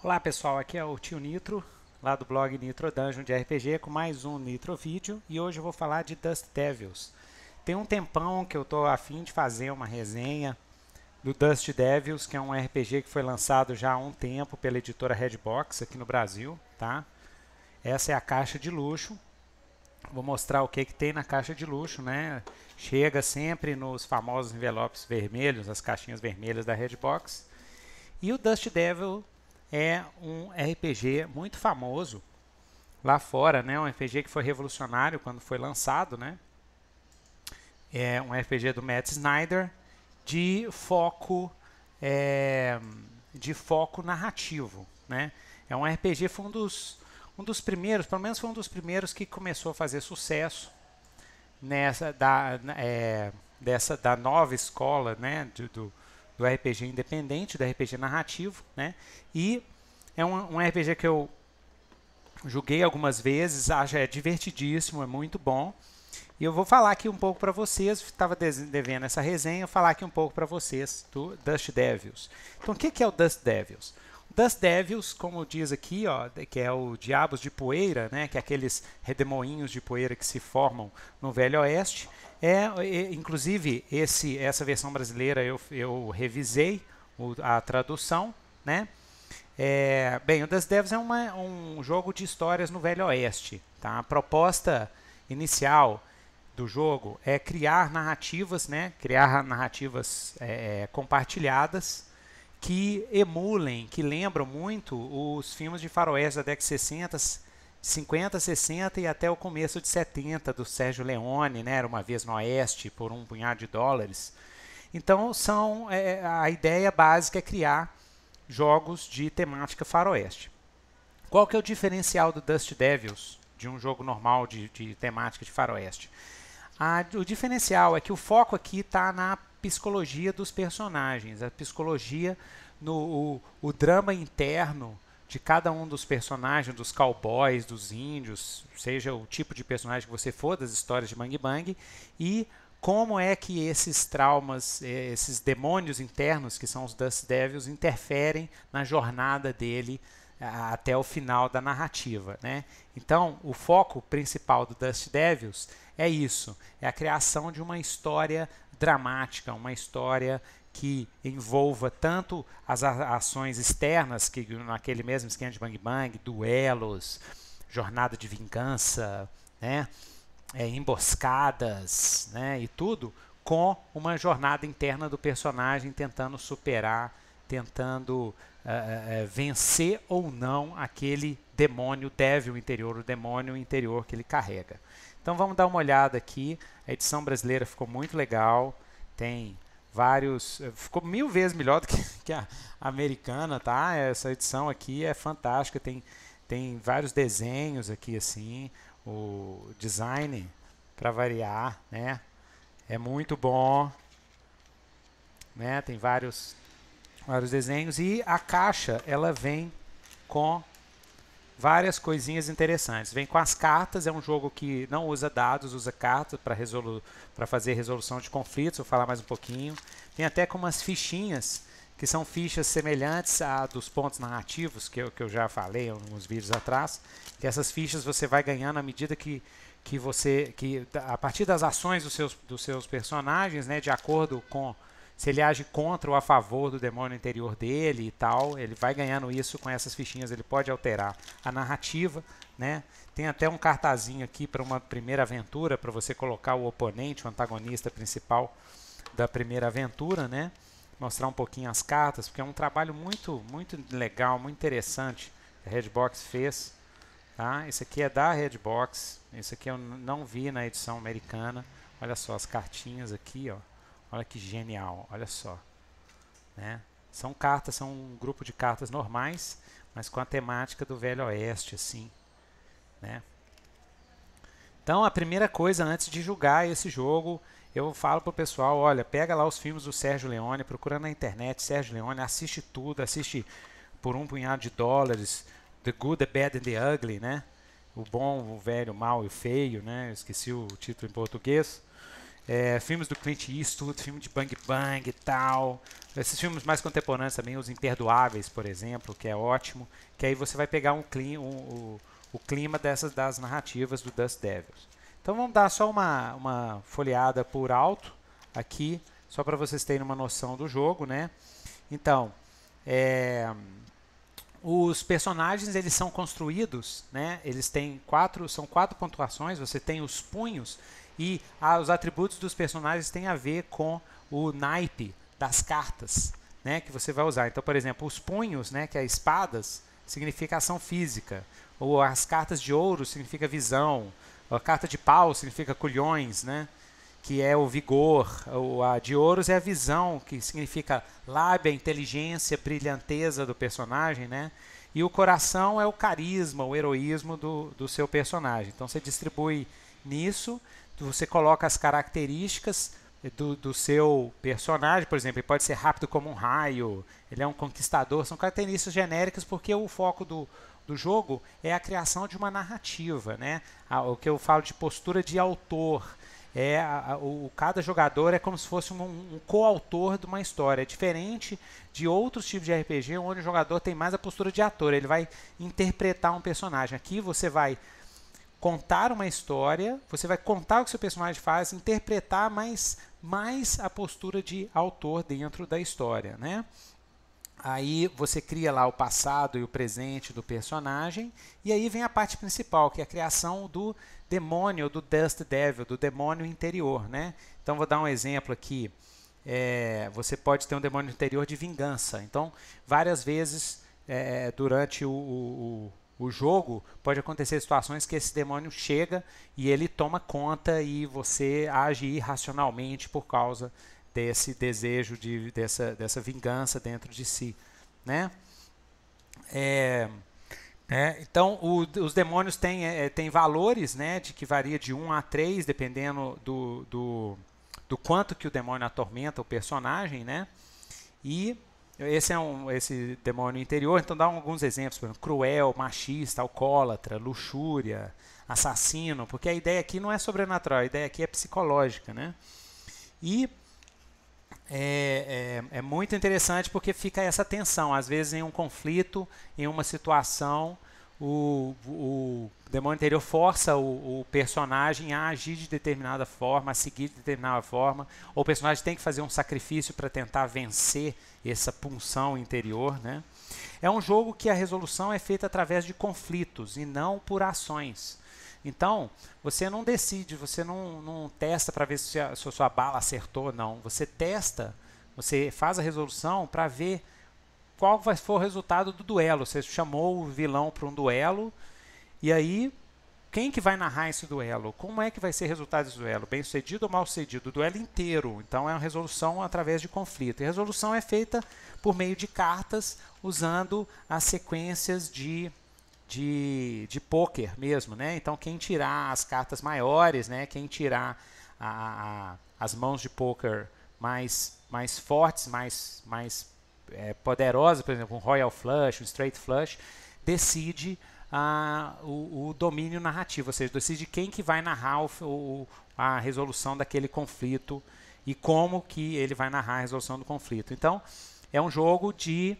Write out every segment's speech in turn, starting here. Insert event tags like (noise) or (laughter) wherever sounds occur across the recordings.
Olá pessoal, aqui é o tio Nitro, lá do blog Nitro Dungeon de RPG, com mais um Nitro Vídeo, e hoje eu vou falar de Dust Devils. Tem um tempão que eu tô afim de fazer uma resenha do Dust Devils, que é um RPG que foi lançado já há um tempo pela editora Redbox aqui no Brasil, tá? Essa é a caixa de luxo. Vou mostrar o que, que tem na caixa de luxo, né? Chega sempre nos famosos envelopes vermelhos, as caixinhas vermelhas da Redbox. E o Dust Devil é um RPG muito famoso lá fora, né? Um RPG que foi revolucionário quando foi lançado, né? É um RPG do Matt Snyder de foco é, de foco narrativo, né? É um RPG foi um dos um dos primeiros, pelo menos foi um dos primeiros que começou a fazer sucesso nessa da é, dessa da nova escola, né? Do, do do RPG independente, do RPG narrativo, né? E é um, um RPG que eu joguei algumas vezes, acho é divertidíssimo, é muito bom. E eu vou falar aqui um pouco para vocês, estava devendo essa resenha, eu falar aqui um pouco para vocês do Dust Devils. Então, o que, que é o Dust Devils? das devils, como diz aqui, ó, que é o diabos de poeira, né, que é aqueles redemoinhos de poeira que se formam no Velho Oeste. É, é inclusive esse essa versão brasileira eu, eu revisei o, a tradução, né? É, bem, o Das Devils é uma, um jogo de histórias no Velho Oeste. Tá? A proposta inicial do jogo é criar narrativas, né? criar narrativas é, é compartilhadas que emulem, que lembram muito os filmes de faroeste da década de 60, 50, 60 e até o começo de 70 do Sérgio Leone, né? Era uma vez no Oeste por um punhado de dólares. Então são é, é, a ideia básica é criar jogos de temática faroeste. Qual que é o diferencial do Dust Devils de um jogo normal de, de temática de faroeste? A, o diferencial é que o foco aqui está na psicologia dos personagens, a psicologia no o, o drama interno de cada um dos personagens, dos cowboys, dos índios, seja o tipo de personagem que você for das histórias de Bang Bang, e como é que esses traumas, eh, esses demônios internos, que são os Dust Devils, interferem na jornada dele até o final da narrativa. Né? Então, o foco principal do Dust Devils é isso: é a criação de uma história dramática, uma história que envolva tanto as ações externas, que naquele mesmo esquema de Bang Bang, duelos, jornada de vingança, né? É, emboscadas né? e tudo, com uma jornada interna do personagem tentando superar, tentando uh, vencer ou não aquele demônio, devil interior, o demônio interior que ele carrega. Então vamos dar uma olhada aqui. A edição brasileira ficou muito legal. Tem vários. Eh, ficou mil vezes melhor do que, (laughs) que a americana, tá? Essa edição aqui é fantástica. Tem, tem vários desenhos aqui, assim. O design, para variar, né? É muito bom. Né? Tem vários, vários desenhos. E a caixa, ela vem com várias coisinhas interessantes. Vem com as cartas, é um jogo que não usa dados, usa cartas para resolu fazer resolução de conflitos, vou falar mais um pouquinho. Tem até com umas fichinhas, que são fichas semelhantes a dos pontos narrativos, que eu, que eu já falei uns vídeos atrás, que essas fichas você vai ganhando à medida que que você que a partir das ações dos seus, dos seus personagens, né, de acordo com se ele age contra ou a favor do demônio interior dele e tal. Ele vai ganhando isso com essas fichinhas. Ele pode alterar a narrativa, né? Tem até um cartazinho aqui para uma primeira aventura para você colocar o oponente, o antagonista principal da primeira aventura, né? Mostrar um pouquinho as cartas, porque é um trabalho muito, muito legal, muito interessante que a Redbox fez. Tá? Esse aqui é da Redbox. Esse aqui eu não vi na edição americana. Olha só as cartinhas aqui, ó. Olha que genial, olha só. Né? São cartas, são um grupo de cartas normais, mas com a temática do Velho Oeste, assim. Né? Então, a primeira coisa, antes de julgar esse jogo, eu falo pro pessoal, olha, pega lá os filmes do Sérgio Leone, procura na internet Sérgio Leone, assiste tudo, assiste por um punhado de dólares, The Good, The Bad and The Ugly, né? O bom, o velho, o mal e o feio, né? Eu esqueci o título em português é, filmes do Clint Eastwood, filme de Bang Bang e tal. Esses filmes mais contemporâneos também, Os Imperdoáveis, por exemplo, que é ótimo. Que aí você vai pegar um clima, um, o clima dessas das narrativas do Dust Devils. Então vamos dar só uma, uma folheada por alto aqui, só para vocês terem uma noção do jogo, né? Então, é, os personagens eles são construídos, né? Eles têm quatro, são quatro pontuações. Você tem os punhos e ah, os atributos dos personagens têm a ver com o naipe das cartas né, que você vai usar. Então, por exemplo, os punhos, né, que é espadas, significa ação física. Ou as cartas de ouro significa visão. A carta de pau significa culhões, né, que é o vigor. Ou a de ouros é a visão, que significa lábia, inteligência, brilhanteza do personagem. Né? E o coração é o carisma, o heroísmo do, do seu personagem. Então, você distribui nisso, você coloca as características do, do, seu personagem, por exemplo, ele pode ser rápido como um raio, ele é um conquistador, são características genéricas porque o foco do, do jogo é a criação de uma narrativa, né? O que eu falo de postura de autor. É, o, cada jogador é como se fosse um, um coautor de uma história, é diferente de outros tipos de RPG onde o jogador tem mais a postura de ator, ele vai interpretar um personagem. Aqui você vai contar uma história, você vai contar o que seu personagem faz, interpretar mais, mais a postura de autor dentro da história, né? Aí você cria lá o passado e o presente do personagem, e aí vem a parte principal, que é a criação do demônio, do Dust Devil, do demônio interior, né? Então vou dar um exemplo aqui. É, você pode ter um demônio interior de vingança. Então, várias vezes é, durante o, o, o jogo, pode acontecer situações que esse demônio chega e ele toma conta e você age irracionalmente por causa desse desejo de, dessa, dessa vingança dentro de si, né? É, é, então, o, os demônios têm, é, têm valores, né, de que varia de 1 a 3, dependendo do, do, do quanto que o demônio atormenta o personagem, né? E esse é um esse demônio interior, então dá alguns exemplos, por exemplo, cruel, machista, alcoólatra, luxúria, assassino, porque a ideia aqui não é sobrenatural, a ideia aqui é psicológica, né? E é, é, é muito interessante porque fica essa tensão, às vezes em um conflito, em uma situação o, o demônio interior força o, o, personagem a agir de determinada forma, a seguir de determinada forma, ou o personagem tem que fazer um sacrifício para tentar vencer essa punção interior. Né? É um jogo que a resolução é feita através de conflitos e não por ações. Então, você não decide, você não, não testa para ver se a, se a sua bala acertou ou não. Você testa, você faz a resolução para ver qual vai ser o resultado do duelo. Você chamou o vilão para um duelo e aí quem que vai narrar esse duelo? Como é que vai ser o resultado desse duelo? Bem sucedido ou mal sucedido? O duelo inteiro. Então é uma resolução através de conflito. E a resolução é feita por meio de cartas usando as sequências de de, de poker mesmo, né? Então quem tirar as cartas maiores, né? Quem tirar a, a, as mãos de poker mais mais fortes, mais mais é, poderosa, por exemplo, um Royal Flush, um Straight Flush, decide ah, o, o, domínio narrativo, ou seja, decide quem que vai narrar o, o, a resolução daquele conflito e como que ele vai narrar a resolução do conflito. Então, é um jogo de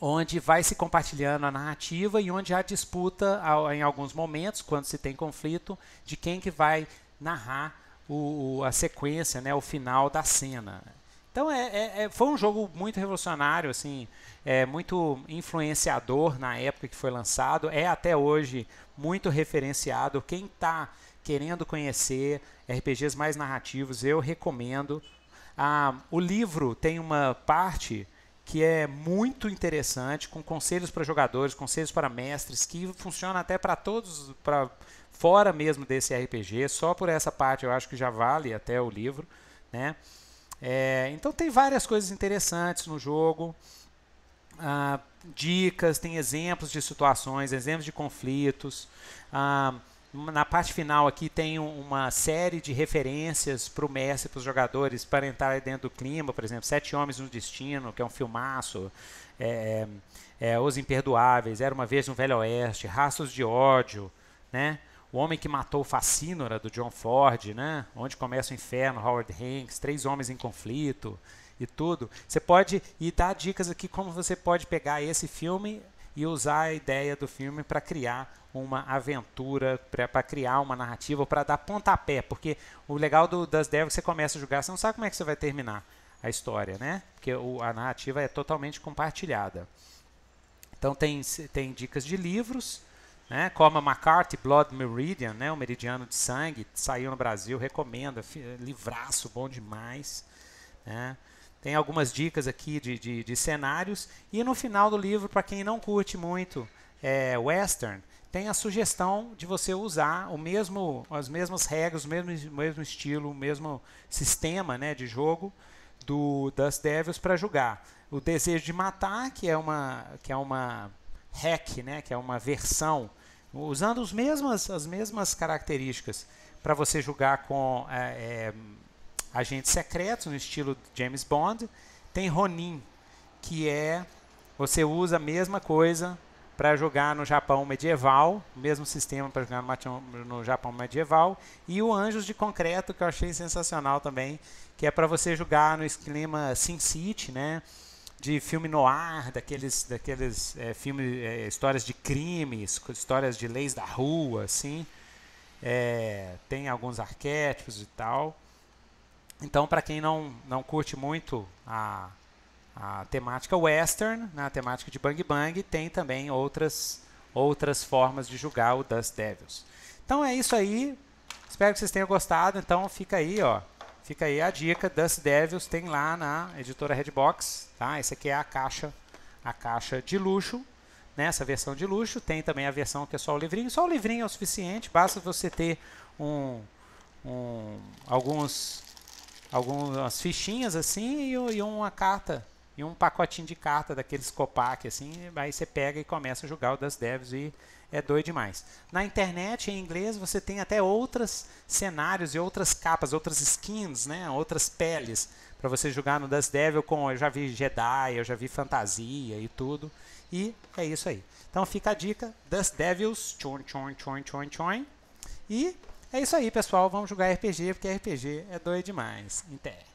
onde vai se compartilhando a narrativa e onde há disputa em alguns momentos, quando se tem conflito, de quem que vai narrar o, a sequência, né, o final da cena. Então é, é, é, foi um jogo muito revolucionário, assim, é muito influenciador na época que foi lançado, é até hoje muito referenciado. Quem está querendo conhecer RPGs mais narrativos, eu recomendo. Ah, o livro tem uma parte que é muito interessante, com conselhos para jogadores, conselhos para mestres, que funciona até para todos, para fora mesmo desse RPG. Só por essa parte eu acho que já vale até o livro, né? É, então tem várias coisas interessantes no jogo. Ah, dicas, tem exemplos de situações, exemplos de conflitos. Ah, na parte final aqui tem uma série de referências para o mestre para os jogadores, para entrar dentro do clima, por exemplo, Sete Homens no Destino, que é um filmaço, é, é, Os Imperdoáveis, Era Uma Vez no Velho Oeste, Rastros de Ódio, né? O Homem que Matou Facínora, do John Ford, né? Onde Começa o Inferno, Howard Hanks, Três Homens em Conflito e tudo. Você pode e dar dicas aqui como você pode pegar esse filme e usar a ideia do filme para criar uma aventura, para criar uma narrativa, para dar pontapé. Porque o legal do, das devs é que você começa a jogar, você não sabe como é que você vai terminar a história, né? Porque o, a narrativa é totalmente compartilhada. Então tem, tem dicas de livros, né? Como a McCarthy Blood Meridian, né? O Meridiano de Sangue, saiu no Brasil, recomendo, é é livraço, bom demais, né? Tem algumas dicas aqui de, de, de cenários e no final do livro, para quem não curte muito é, western, tem a sugestão de você usar o mesmo, as mesmas regras, o mesmo, mesmo estilo, o mesmo sistema, né, de jogo do das Devils para jogar. O desejo de matar, que é uma que é uma hack, né, que é uma versão usando os mesmas, as mesmas características para você jogar com é, é, agentes secretos no estilo James Bond. Tem Ronin, que é você usa a mesma coisa para jogar no Japão medieval, mesmo sistema para jogar no, no, Japão medieval, e o Anjos de Concreto, que eu achei sensacional também, que é para você jogar no esquema Sin City, né? de filme noir, daqueles, daqueles é, eh, filmes, é, eh, histórias de crimes, histórias de leis da rua, assim. É, tem alguns arquétipos e tal. Então, para quem não, não curte muito a, a temática western, né, a temática de Bang Bang, tem também outras, outras formas de julgar o Dust Devils. Então é isso aí. Espero que vocês tenham gostado. Então fica aí, ó. Fica aí a dica, Dust Devils tem lá na editora Redbox, tá? Essa aqui é a caixa, a caixa de luxo, nessa né? versão de luxo. Tem também a versão que é só o livrinho. Só o livrinho é o suficiente, basta você ter um, um alguns algumas fichinhas assim e, e, uma carta e um pacotinho de carta daqueles Copac assim, aí você pega e começa a jogar o Dust Devils e é doido demais. Na internet, em inglês, você tem até outros cenários e outras capas, outras skins, né? outras peles, para você jogar no Dust Devil com eu já vi Jedi, eu já vi fantasia e tudo. E é isso aí. Então fica a dica, Dust Devils, tchon, tchon, tchon, tchon, tchon. E é isso aí, pessoal. Vamos jogar RPG, porque RPG é doido demais. Inter.